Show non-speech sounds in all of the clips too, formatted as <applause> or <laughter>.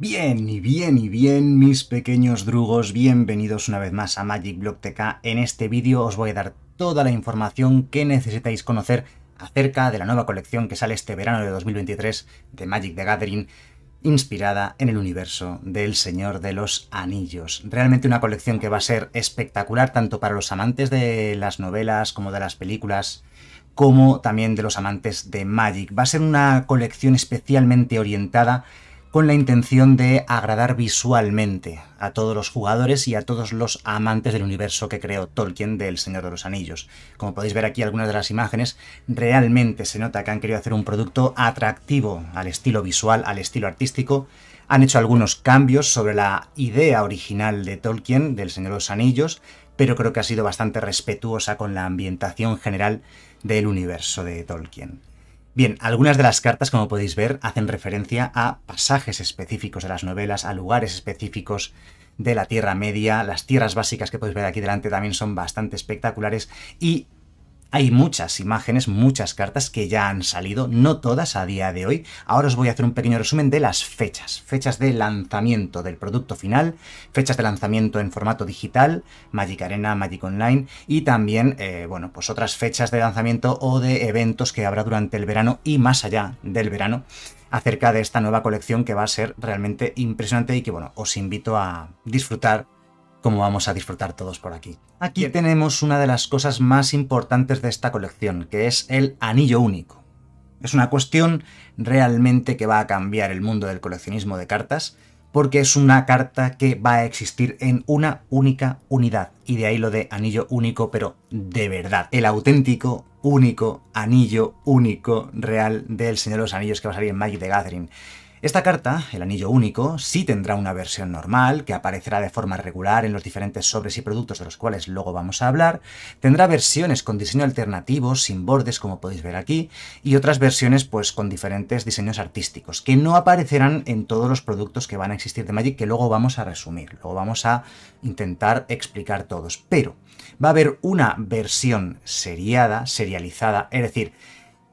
Bien, y bien, y bien, mis pequeños drugos, bienvenidos una vez más a Magic Block TK. En este vídeo os voy a dar toda la información que necesitáis conocer acerca de la nueva colección que sale este verano de 2023 de Magic the Gathering, inspirada en el universo del Señor de los Anillos. Realmente una colección que va a ser espectacular tanto para los amantes de las novelas como de las películas como también de los amantes de Magic. Va a ser una colección especialmente orientada con la intención de agradar visualmente a todos los jugadores y a todos los amantes del universo que creó Tolkien del Señor de los Anillos. Como podéis ver aquí algunas de las imágenes, realmente se nota que han querido hacer un producto atractivo al estilo visual, al estilo artístico. Han hecho algunos cambios sobre la idea original de Tolkien del Señor de los Anillos, pero creo que ha sido bastante respetuosa con la ambientación general del universo de Tolkien. Bien, algunas de las cartas, como podéis ver, hacen referencia a pasajes específicos de las novelas, a lugares específicos de la Tierra Media, las tierras básicas que podéis ver aquí delante también son bastante espectaculares y hay muchas imágenes, muchas cartas que ya han salido, no todas a día de hoy. Ahora os voy a hacer un pequeño resumen de las fechas. Fechas de lanzamiento del producto final, fechas de lanzamiento en formato digital, Magic Arena, Magic Online y también, eh, bueno, pues otras fechas de lanzamiento o de eventos que habrá durante el verano y más allá del verano acerca de esta nueva colección que va a ser realmente impresionante y que, bueno, os invito a disfrutar como vamos a disfrutar todos por aquí. Aquí tenemos una de las cosas más importantes de esta colección, que es el anillo único. Es una cuestión realmente que va a cambiar el mundo del coleccionismo de cartas, porque es una carta que va a existir en una única unidad, y de ahí lo de anillo único, pero de verdad, el auténtico, único, anillo único real del Señor de los Anillos que va a salir en Magic the Gathering. Esta carta, el anillo único, sí tendrá una versión normal, que aparecerá de forma regular en los diferentes sobres y productos de los cuales luego vamos a hablar, tendrá versiones con diseño alternativo, sin bordes como podéis ver aquí, y otras versiones pues con diferentes diseños artísticos, que no aparecerán en todos los productos que van a existir de Magic, que luego vamos a resumir, luego vamos a intentar explicar todos, pero va a haber una versión seriada, serializada, es decir,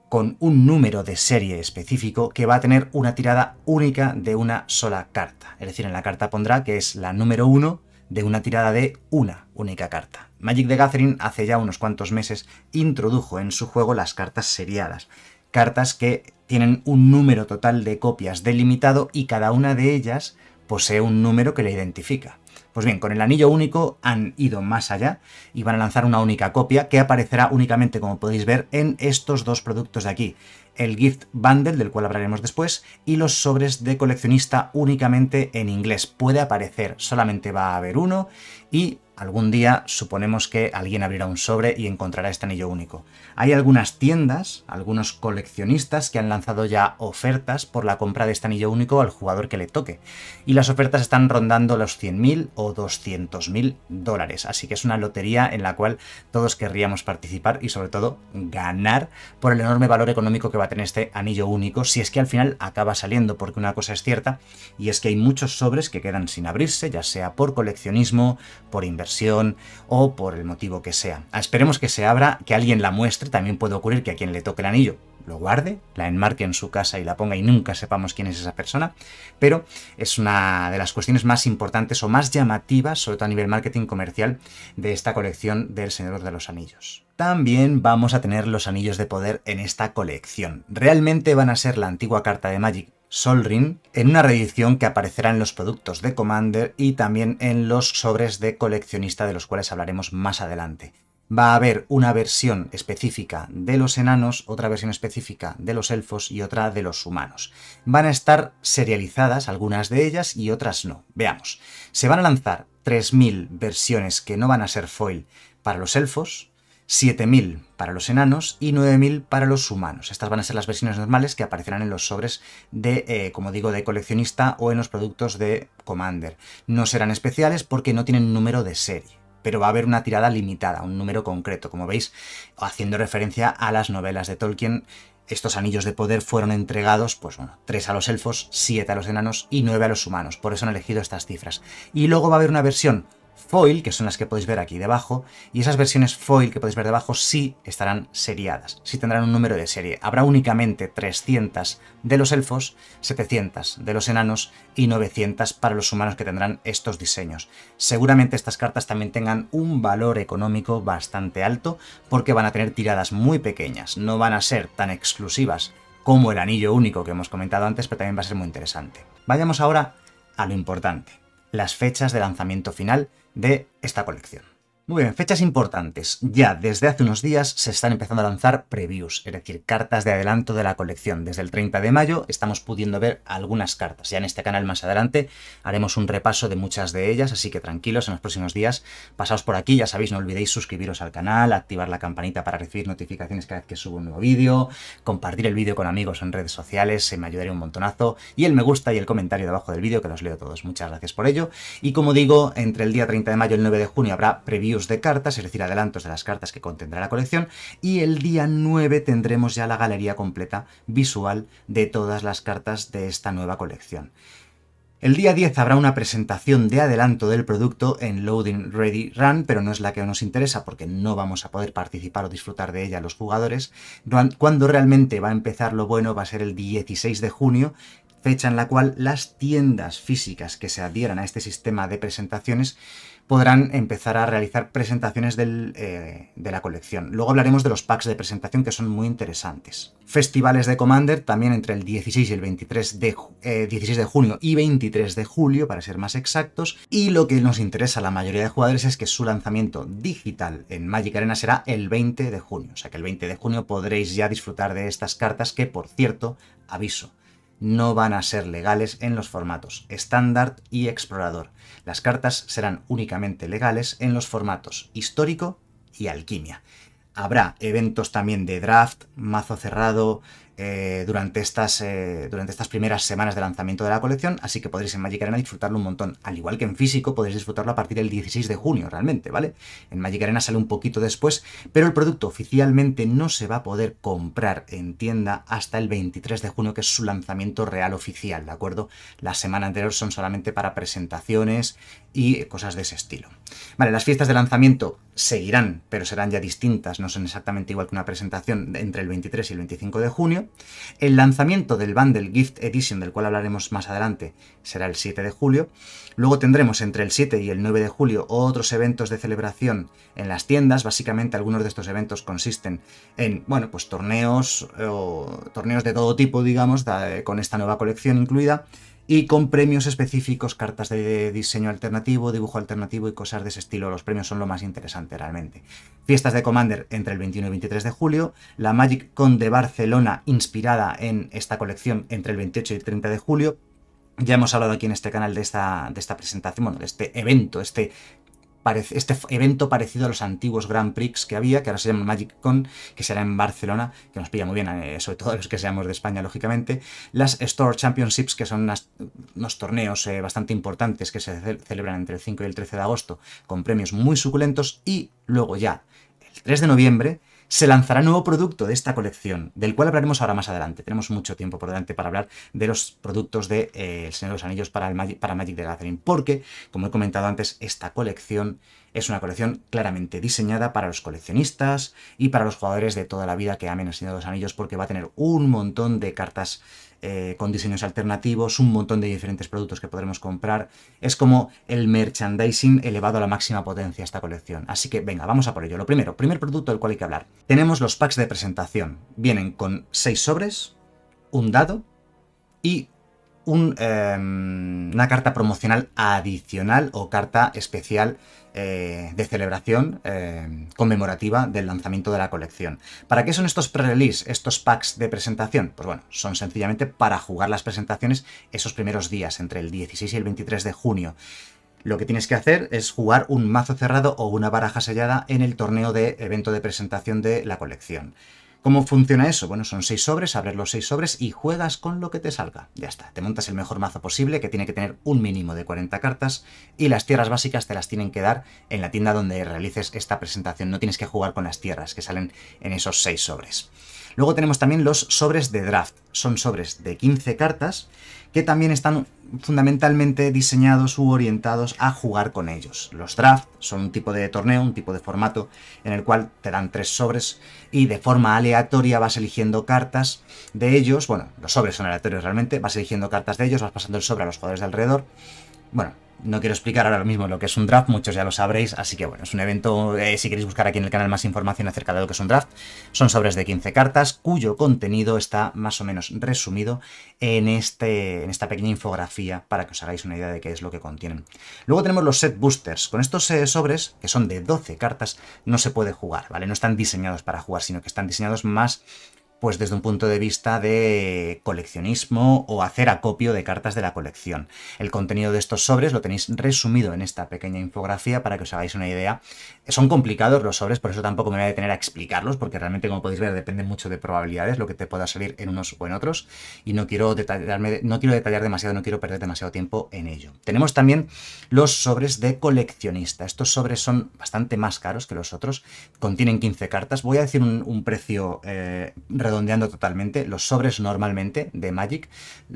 con un número de serie específico que va a tener una tirada única de una sola carta. Es decir, en la carta pondrá que es la número 1 de una tirada de una única carta. Magic the Gathering hace ya unos cuantos meses introdujo en su juego las cartas seriadas, cartas que tienen un número total de copias delimitado y cada una de ellas posee un número que la identifica. Pues bien, con el anillo único han ido más allá y van a lanzar una única copia que aparecerá únicamente, como podéis ver, en estos dos productos de aquí. El Gift Bundle, del cual hablaremos después, y los sobres de coleccionista únicamente en inglés. Puede aparecer, solamente va a haber uno y Algún día suponemos que alguien abrirá un sobre y encontrará este anillo único. Hay algunas tiendas, algunos coleccionistas que han lanzado ya ofertas por la compra de este anillo único al jugador que le toque. Y las ofertas están rondando los 100.000 o 200.000 dólares. Así que es una lotería en la cual todos querríamos participar y sobre todo ganar por el enorme valor económico que va a tener este anillo único si es que al final acaba saliendo. Porque una cosa es cierta y es que hay muchos sobres que quedan sin abrirse, ya sea por coleccionismo, por inversión o por el motivo que sea. Ah, esperemos que se abra, que alguien la muestre, también puede ocurrir que a quien le toque el anillo lo guarde, la enmarque en su casa y la ponga y nunca sepamos quién es esa persona, pero es una de las cuestiones más importantes o más llamativas, sobre todo a nivel marketing comercial, de esta colección del Señor de los Anillos. También vamos a tener los anillos de poder en esta colección. Realmente van a ser la antigua carta de Magic, Ring en una reedición que aparecerá en los productos de Commander y también en los sobres de coleccionista de los cuales hablaremos más adelante. Va a haber una versión específica de los enanos, otra versión específica de los elfos y otra de los humanos. Van a estar serializadas algunas de ellas y otras no. Veamos. Se van a lanzar 3.000 versiones que no van a ser foil para los elfos, 7000 para los enanos y 9000 para los humanos. Estas van a ser las versiones normales que aparecerán en los sobres de, eh, como digo, de coleccionista o en los productos de Commander. No serán especiales porque no tienen número de serie pero va a haber una tirada limitada, un número concreto, como veis, haciendo referencia a las novelas de Tolkien. Estos anillos de poder fueron entregados, pues bueno, 3 a los elfos, 7 a los enanos y 9 a los humanos, por eso han elegido estas cifras. Y luego va a haber una versión foil, que son las que podéis ver aquí debajo, y esas versiones foil que podéis ver debajo sí estarán seriadas, sí tendrán un número de serie. Habrá únicamente 300 de los elfos, 700 de los enanos y 900 para los humanos que tendrán estos diseños. Seguramente estas cartas también tengan un valor económico bastante alto porque van a tener tiradas muy pequeñas, no van a ser tan exclusivas como el anillo único que hemos comentado antes, pero también va a ser muy interesante. Vayamos ahora a lo importante, las fechas de lanzamiento final de esta colección. Muy bien, fechas importantes. Ya desde hace unos días se están empezando a lanzar previews, es decir, cartas de adelanto de la colección. Desde el 30 de mayo estamos pudiendo ver algunas cartas. Ya en este canal más adelante haremos un repaso de muchas de ellas, así que tranquilos, en los próximos días pasaos por aquí. Ya sabéis, no olvidéis suscribiros al canal, activar la campanita para recibir notificaciones cada vez que subo un nuevo vídeo, compartir el vídeo con amigos en redes sociales, se me ayudaría un montonazo, y el me gusta y el comentario debajo del vídeo, que los leo todos. Muchas gracias por ello. Y como digo, entre el día 30 de mayo y el 9 de junio habrá previews de cartas, es decir, adelantos de las cartas que contendrá la colección, y el día 9 tendremos ya la galería completa visual de todas las cartas de esta nueva colección. El día 10 habrá una presentación de adelanto del producto en Loading Ready Run, pero no es la que nos interesa porque no vamos a poder participar o disfrutar de ella los jugadores. Cuando realmente va a empezar lo bueno va a ser el 16 de junio, fecha en la cual las tiendas físicas que se adhieran a este sistema de presentaciones podrán empezar a realizar presentaciones eh, de la colección. Luego hablaremos de los packs de presentación que son muy interesantes. Festivales de Commander también entre el 16 y el de, 16 eh, de junio y 23 de julio, para ser más exactos. Y lo que nos interesa a la mayoría de jugadores es que su lanzamiento digital en Magic Arena será el 20 de junio. O sea que el 20 de junio podréis ya disfrutar de estas cartas que, por cierto, aviso, no van a ser legales en los formatos estándar y explorador. Las cartas serán únicamente legales en los formatos histórico y alquimia. Habrá eventos también de draft, mazo cerrado, eh, durante, estas, eh, durante estas primeras semanas de lanzamiento de la colección, así que podréis en Magic Arena disfrutarlo un montón. Al igual que en físico, podéis disfrutarlo a partir del 16 de junio, realmente, ¿vale? En Magic Arena sale un poquito después, pero el producto oficialmente no se va a poder comprar en tienda hasta el 23 de junio, que es su lanzamiento real oficial, ¿de acuerdo? La semana anterior son solamente para presentaciones y cosas de ese estilo. Vale, las fiestas de lanzamiento seguirán, pero serán ya distintas, no son exactamente igual que una presentación entre el 23 y el 25 de junio. El lanzamiento del bundle Gift Edition, del cual hablaremos más adelante, será el 7 de julio. Luego tendremos entre el 7 y el 9 de julio otros eventos de celebración en las tiendas. Básicamente algunos de estos eventos consisten en, bueno, pues torneos eh, o torneos de todo tipo, digamos, eh, con esta nueva colección incluida y con premios específicos, cartas de diseño alternativo, dibujo alternativo y cosas de ese estilo. Los premios son lo más interesante realmente. Fiestas de Commander entre el 21 y 23 de julio, la Magic Con de Barcelona inspirada en esta colección entre el 28 y el 30 de julio. Ya hemos hablado aquí en este canal de esta, de esta presentación, bueno, de este evento, este este evento parecido a los antiguos Grand Prix que había, que ahora se llama Magic Con, que será en Barcelona, que nos pilla muy bien, eh, sobre todo <laughs> los que seamos de España, lógicamente. Las Store Championships, que son unos torneos eh, bastante importantes que se celebran entre el 5 y el 13 de agosto, con premios muy suculentos. Y luego ya, el 3 de noviembre, se lanzará nuevo producto de esta colección, del cual hablaremos ahora más adelante. Tenemos mucho tiempo por delante para hablar de los productos de eh, El Señor de los Anillos para, Magic, para Magic Gathering, porque, como he comentado antes, esta colección es una colección claramente diseñada para los coleccionistas y para los jugadores de toda la vida que amen El Señor de los Anillos, porque va a tener un montón de cartas eh, con diseños alternativos, un montón de diferentes productos que podremos comprar. Es como el merchandising elevado a la máxima potencia esta colección. Así que venga, vamos a por ello. Lo primero, primer producto del cual hay que hablar. Tenemos los packs de presentación. Vienen con seis sobres, un dado y Em, una carta promocional adicional o carta especial eh, de celebración em, conmemorativa del lanzamiento de la colección. ¿Para qué son estos pre-release, estos packs de presentación? Pues bueno, son sencillamente para jugar las presentaciones esos primeros días, entre el 16 y el 23 de junio. Lo que tienes que hacer es jugar un mazo cerrado o una baraja sellada en el torneo de evento de presentación de la colección. ¿Cómo funciona eso? Bueno, son seis sobres, abres los seis sobres y juegas con lo que te salga. Ya está, te montas el mejor mazo posible, que tiene que tener un mínimo de 40 cartas, y las tierras básicas te las tienen que dar en la tienda donde realices esta presentación. No tienes que jugar con las tierras que salen en esos seis sobres. Luego tenemos también los sobres de draft. Son sobres de 15 cartas que también están fundamentalmente diseñados u orientados a jugar con ellos. Los draft son un tipo de torneo, un tipo de formato en el cual te dan tres sobres y de forma aleatoria vas eligiendo cartas de ellos. Bueno, los sobres son aleatorios realmente, vas eligiendo cartas de ellos, vas pasando el sobre a los jugadores de alrededor. Bueno, no quiero explicar ahora mismo lo que es un draft, muchos ya lo sabréis, así que bueno, es un evento, eh, si queréis buscar aquí en el canal más información acerca de lo que es un draft, son sobres de 15 cartas, cuyo contenido está más o menos resumido en, este, en esta pequeña infografía para que os hagáis una idea de qué es lo que contienen. Luego tenemos los set boosters, con estos eh, sobres, que son de 12 cartas, no se puede jugar, ¿vale? No están diseñados para jugar, sino que están diseñados más pues desde un punto de vista de coleccionismo o hacer acopio de cartas de la colección. El contenido de estos sobres lo tenéis resumido en esta pequeña infografía para que os hagáis una idea. Son complicados los sobres, por eso tampoco me voy a detener a explicarlos, porque realmente como podéis ver depende mucho de probabilidades, lo que te pueda salir en unos o en otros, y no quiero, detallarme, no quiero detallar demasiado, no quiero perder demasiado tiempo en ello. Tenemos también los sobres de coleccionista. Estos sobres son bastante más caros que los otros, contienen 15 cartas. Voy a decir un, precio... Eh, redondeando totalmente, los sobres normalmente de Magic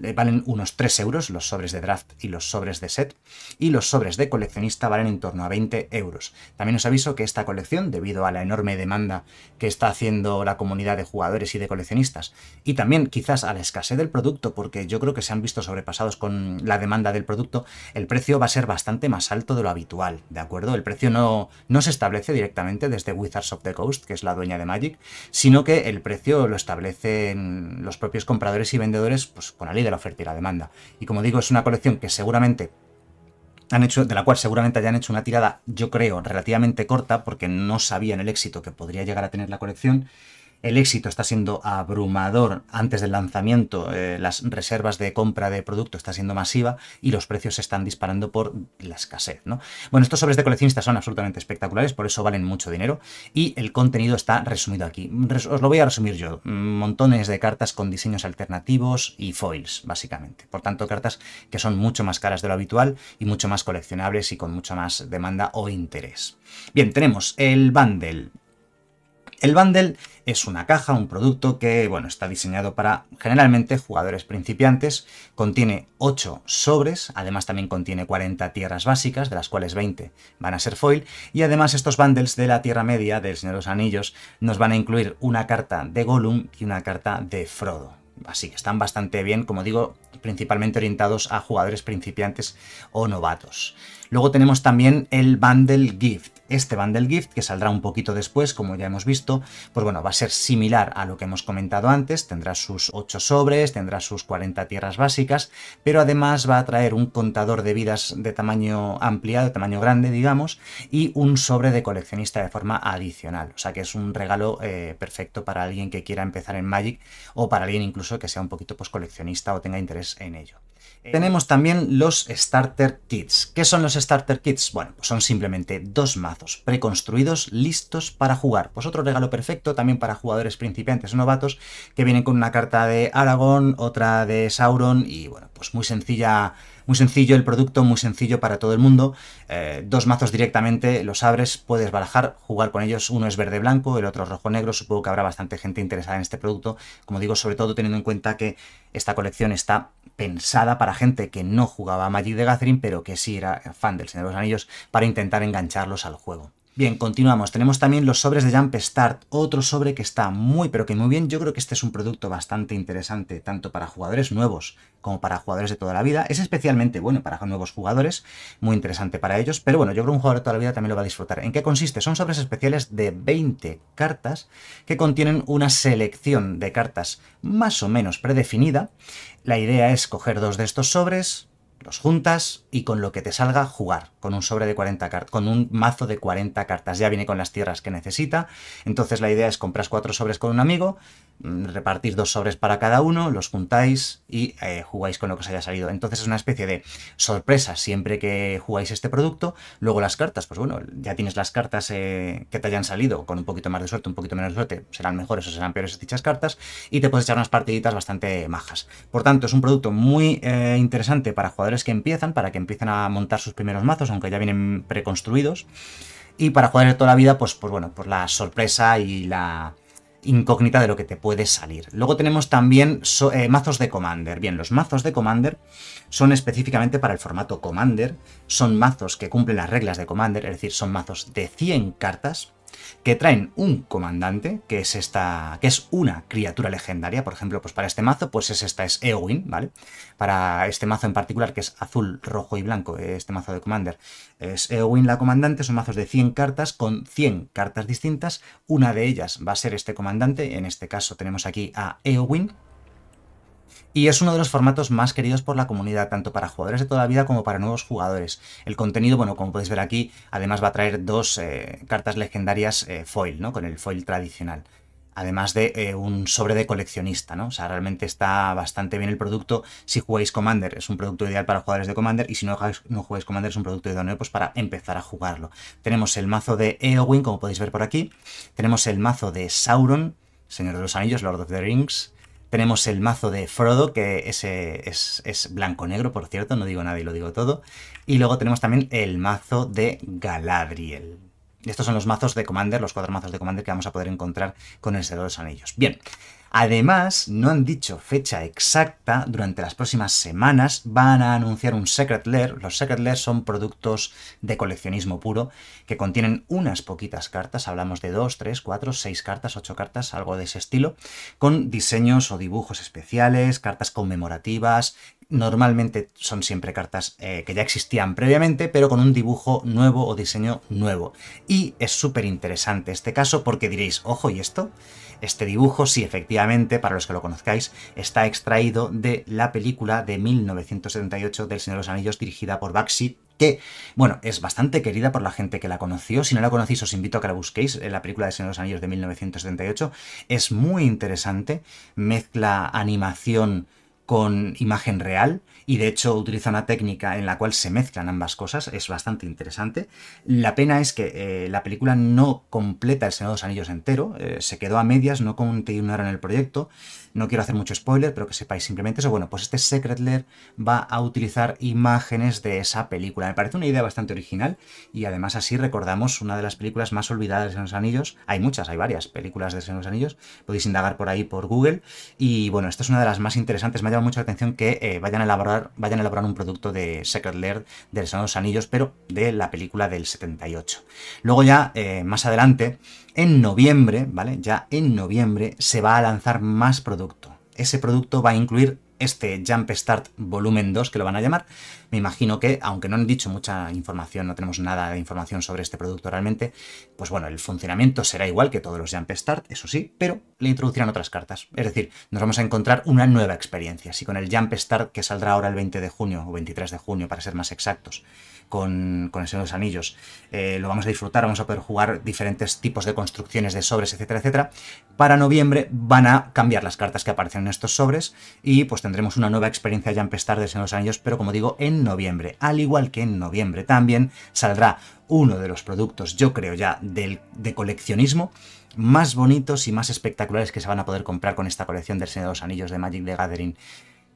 eh, valen unos 3 euros, los sobres de draft y los sobres de set, y los sobres de coleccionista valen en torno a 20 euros. También os aviso que esta colección, debido a la enorme demanda que está haciendo la comunidad de jugadores y de coleccionistas, y también quizás a la escasez del producto, porque yo creo que se han visto sobrepasados con la demanda del producto, el precio va a ser bastante más alto de lo habitual, ¿de acuerdo? El precio no, no se establece directamente desde Wizards of the Coast, que es la dueña de Magic, sino que el precio lo establecen los propios compradores y vendedores pues, con la ley de la oferta y la demanda. Y como digo, es una colección que seguramente han hecho, de la cual seguramente hayan hecho una tirada, yo creo, relativamente corta, porque no sabían el éxito que podría llegar a tener la colección, el éxito está siendo abrumador antes del lanzamiento, eh, las reservas de compra de producto está siendo masiva y los precios se están disparando por la escasez. ¿no? Bueno, estos sobres de coleccionistas son absolutamente espectaculares, por eso valen mucho dinero y el contenido está resumido aquí. Os lo voy a resumir yo. Mm, montones de cartas con diseños alternativos y foils, básicamente. Por tanto, cartas que son mucho más caras de lo habitual y mucho más coleccionables y con mucha más demanda o interés. Bien, tenemos el bundle el bundle es una caja, un producto que bueno, está diseñado para generalmente jugadores principiantes, contiene 8 sobres, además también contiene 40 tierras básicas, de las cuales 20 van a ser foil, y además estos bundles de la Tierra Media, del Señor de los Anillos, nos van a incluir una carta de Gollum y una carta de Frodo. Así que están bastante bien, como digo, principalmente orientados a jugadores principiantes o novatos. Luego tenemos también el Bundle Gift. Este Bundle Gift, que saldrá un poquito después, como ya hemos visto, pues bueno, va a ser similar a lo que hemos comentado antes, tendrá sus 8 sobres, tendrá sus 40 tierras básicas, pero además va a traer un contador de vidas de tamaño ampliado, de tamaño grande, digamos, y un sobre de coleccionista de forma adicional. O sea que es un regalo eh, perfecto para alguien que quiera empezar en Magic o para alguien incluso que sea un poquito pues, coleccionista o tenga interés en ello. Eh, Tenemos también los Starter Kits. ¿Qué son los Starter Kits? Bueno, pues son simplemente dos mazos preconstruidos listos para jugar. Pues otro regalo perfecto también para jugadores principiantes o novatos que vienen con una carta de Aragorn, otra de Sauron y bueno, pues muy sencilla muy sencillo el producto, muy sencillo para todo el mundo. Eh, dos mazos directamente, los abres, puedes barajar, jugar con ellos. Uno es verde-blanco, el otro es rojo-negro. Supongo que habrá bastante gente interesada en este producto. Como digo, sobre todo teniendo en cuenta que esta colección está pensada para gente que no jugaba a Magic the Gathering, pero que sí era fan del Señor de los Anillos, para intentar engancharlos al juego. Bien, continuamos. Tenemos también los sobres de Jump Start, otro sobre que está muy pero que muy bien. Yo creo que este es un producto bastante interesante, tanto para jugadores nuevos como para jugadores de toda la vida. Es especialmente bueno para nuevos jugadores, muy interesante para ellos, pero bueno, yo creo que un jugador de toda la vida también lo va a disfrutar. ¿En qué consiste? Son sobres especiales de 20 cartas que contienen una selección de cartas más o menos predefinida. La idea es coger dos de estos sobres, los juntas y con lo que te salga jugar, con un sobre de 40 cartas, con un mazo de 40 cartas. Ya viene con las tierras que necesita. Entonces la idea es compras cuatro sobres con un amigo, Mm, repartís dos sobres para cada uno, los juntáis y eh, jugáis con lo que os haya salido. Entonces es una especie de sorpresa siempre que jugáis este producto. Luego las cartas, pues bueno, ya tienes las cartas eh, que te hayan salido con un poquito más de suerte, un poquito menos de suerte, serán mejores o serán peores dichas cartas y te puedes echar unas partiditas bastante majas. Por tanto, es un producto muy eh, interesante para jugadores que empiezan, para que empiecen a montar sus primeros mazos, aunque ya vienen preconstruidos. Y para jugadores de toda la vida, pues, pues bueno, pues la sorpresa y la incógnita de lo que te puede salir. Luego tenemos también eh, mazos de Commander. Bien, los mazos de Commander son específicamente para el formato Commander, son mazos que cumplen las reglas de Commander, es decir, son mazos de 100 cartas, que traen un comandante, que es esta, que es una criatura legendaria, por ejemplo, pues para este mazo, pues es esta es Eowyn, ¿vale? Para este mazo en particular, que es azul, rojo y blanco, eh, este mazo de Commander, es Eowyn la comandante, son mazos de 100 cartas con 100 cartas distintas, una de ellas va a ser este comandante, en este caso tenemos aquí a Eowyn, y es uno de los formatos más queridos por la comunidad, tanto para jugadores de toda la vida como para nuevos jugadores. El contenido, bueno, como podéis ver aquí, además va a traer dos eh, cartas legendarias eh, foil, ¿no? Con el foil tradicional. Además de eh, un sobre de coleccionista, ¿no? O sea, realmente está bastante bien el producto. Si jugáis Commander, es un producto ideal para jugadores de Commander. Y si no jugáis, no Commander, es un producto ideal pues, para empezar a jugarlo. Tenemos el mazo de Eowyn, como podéis ver por aquí. Tenemos el mazo de Sauron, Señor de los Anillos, Lord of the Rings. Tenemos el mazo de Frodo, que ese es, blanco-negro, por cierto, no digo nada y lo digo todo. Y luego tenemos también el mazo de Galadriel. Estos son los mazos de Commander, los cuatro mazos de Commander que vamos a poder encontrar con el Señor de los Anillos. Bien, Además, no han dicho fecha exacta, durante las próximas semanas van a anunciar un Secret Lair. Los Secret Lair son productos de coleccionismo puro que contienen unas poquitas cartas, hablamos de 2, 3, 4, 6 cartas, 8 cartas, algo de ese estilo, con diseños o dibujos especiales, cartas conmemorativas, normalmente son siempre cartas eh, que ya existían previamente, pero con un dibujo nuevo o diseño nuevo. Y es súper interesante este caso porque diréis, ojo, ¿y esto? Este dibujo, sí, efectivamente, para los que lo conozcáis, está extraído de la película de 1978 del Señor de los Anillos dirigida por Baxi que, bueno, es bastante querida por la gente que la conoció. Si no la conocéis, os invito a que la busquéis. En la película de Señor de los Anillos de 1978 es muy interesante. Mezcla animación con imagen real y de hecho utiliza una técnica en la cual se mezclan ambas cosas, es bastante interesante. La pena es que eh, la película no completa El Senado de los Anillos entero, eh, se quedó a medias, no continuaron el proyecto, no quiero hacer mucho spoiler, pero que sepáis simplemente eso. Bueno, pues este Secret Lair va a utilizar imágenes de esa película. Me parece una idea bastante original y además así recordamos una de las películas más olvidadas de los Anillos. Hay muchas, hay varias películas de los Anillos. Podéis indagar por ahí por Google. Y bueno, esta es una de las más interesantes. Me ha llamado mucho la atención que eh, vayan, a elaborar, vayan a elaborar un producto de Secret Lair de los Anillos, pero de la película del 78. Luego ya, eh, más adelante, en noviembre, ¿vale? Ya en noviembre se va a lanzar más producto. Ese producto va a incluir este Jump Start Volumen 2, que lo van a llamar. Me imagino que, aunque no han dicho mucha información, no tenemos nada de información sobre este producto realmente, pues bueno, el funcionamiento será igual que todos los Jump Start, eso sí, pero le introducirán otras cartas. Es decir, nos vamos a encontrar una nueva experiencia. Si con el Jump Start que saldrá ahora el 20 de junio o 23 de junio, para ser más exactos, con, el Señor de los Anillos. Eh, lo vamos a disfrutar, vamos a poder jugar diferentes tipos de construcciones de sobres, etcétera, etcétera. Para noviembre van a cambiar las cartas que aparecen en estos sobres y pues tendremos una nueva experiencia ya Pestar del Señor de los Anillos, pero como digo, en noviembre. Al igual que en noviembre también saldrá uno de los productos, yo creo ya, del, de coleccionismo más bonitos y más espectaculares que se van a poder comprar con esta colección del Señor de los Anillos de Magic the Gathering.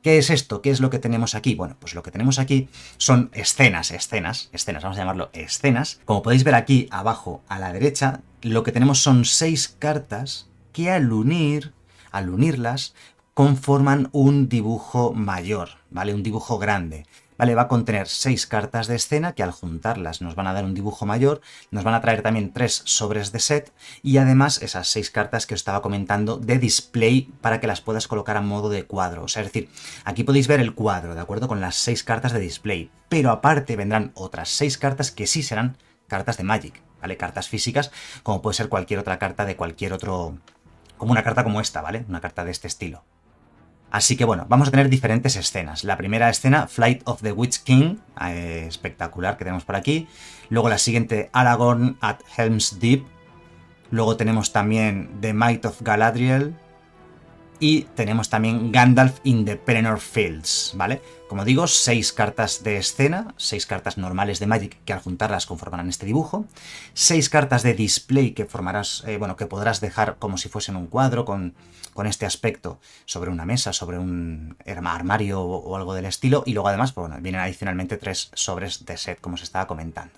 ¿Qué es esto? ¿Qué es lo que tenemos aquí? Bueno, pues lo que tenemos aquí son escenas, escenas, escenas, vamos a llamarlo escenas. Como podéis ver aquí abajo a la derecha, lo que tenemos son seis cartas que al unir, al unirlas, conforman un dibujo mayor, ¿vale? Un dibujo grande. ¿Vale? Va a contener seis cartas de escena que al juntarlas nos van a dar un dibujo mayor, nos van a traer también tres sobres de set y además esas seis cartas que os estaba comentando de display para que las puedas colocar a modo de cuadro. O sea, es decir, aquí podéis ver el cuadro, ¿de acuerdo? Con las seis cartas de display, pero aparte vendrán otras seis cartas que sí serán cartas de Magic, ¿vale? Cartas físicas, como puede ser cualquier otra carta de cualquier otro... como una carta como esta, ¿vale? Una carta de este estilo. Así que bueno, vamos a tener diferentes escenas. La primera escena, Flight of the Witch King, eh, espectacular que tenemos por aquí. Luego la siguiente, Aragorn at Helm's Deep. Luego tenemos también The Might of Galadriel, y tenemos también Gandalf in the Pelennor Fields, ¿vale? Como digo, seis cartas de escena, seis cartas normales de Magic que al juntarlas conformarán este dibujo, seis cartas de display que formarás, eh, bueno, que podrás dejar como si fuesen un cuadro con, con este aspecto sobre una mesa, sobre un armario o, algo del estilo, y luego además, pues bueno, vienen adicionalmente tres sobres de set, como se estaba comentando.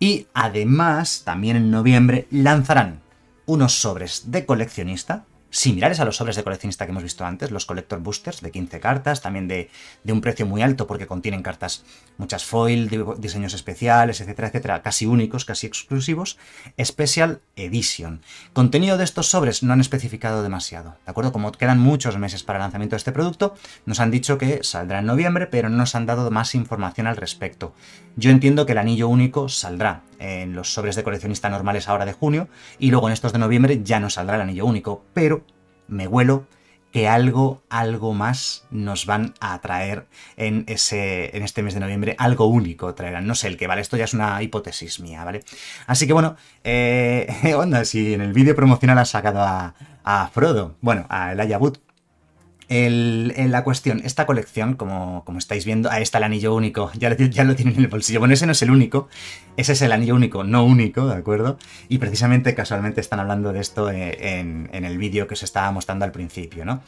Y además, también en noviembre lanzarán unos sobres de coleccionista, similares a los sobres de coleccionista que hemos visto antes, los Collector Boosters de 15 cartas, también de, un precio muy alto porque contienen cartas, muchas foil, diseños especiales, etcétera, etcétera, casi únicos, casi exclusivos, Special Edition. Contenido de estos sobres no han especificado demasiado, ¿de acuerdo? Como quedan muchos meses para el lanzamiento de este producto, nos han dicho que saldrá en noviembre, pero no nos han dado más información al respecto. Yo entiendo que el anillo único saldrá en los sobres de coleccionista normales ahora de junio y luego en estos de noviembre ya no saldrá el anillo único, pero me huelo que algo, algo más nos van a traer en, ese, en este mes de noviembre, algo único traerán, no sé el que, ¿vale? Esto ya es una hipótesis mía, ¿vale? Así que bueno, eh, <laughs> onda, si en el vídeo promocional has sacado a, Frodo, bueno, a el ayabut la cuestión, esta colección, como, como, estáis viendo, ahí está el anillo único, ya lo, ya lo tienen en el bolsillo. Bueno, ese no es el único, ese es el anillo único, no único, ¿de acuerdo? Y precisamente casualmente están hablando de esto eh, en, el vídeo que os estaba mostrando al principio, ¿no?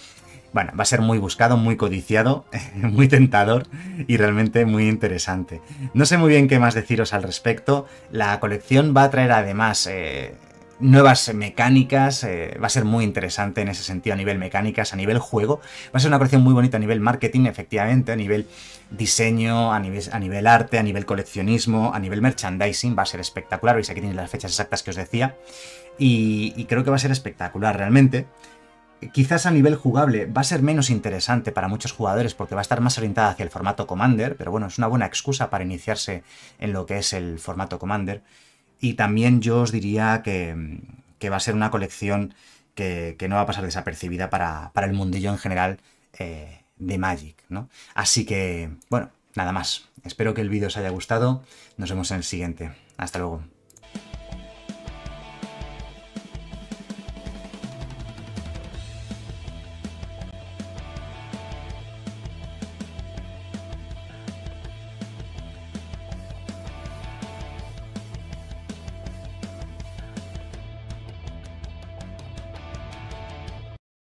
Bueno, va a ser muy buscado, muy codiciado, <laughs> muy tentador y realmente muy interesante. No sé muy bien qué más deciros al respecto. La colección va a traer además eh, nuevas mecánicas, eh, va a ser muy interesante en ese sentido a nivel mecánicas, a nivel juego, va a ser una colección muy bonita a nivel marketing, efectivamente, a nivel diseño, a nivel, arte, a nivel coleccionismo, a nivel merchandising, va a ser espectacular, veis aquí tienes las fechas exactas que os decía, y creo que va a ser espectacular realmente. Quizás a nivel jugable va a ser menos interesante para muchos jugadores porque va a estar más orientada hacia el formato Commander, pero bueno, es una buena excusa para iniciarse en lo que es el formato Commander. Y también yo os diría que, va a ser una colección que, no va a pasar desapercibida para, el mundillo en general eh, de Magic, ¿no? Así que, bueno, nada más. Espero que el vídeo os haya gustado. Nos vemos en el siguiente. Hasta luego.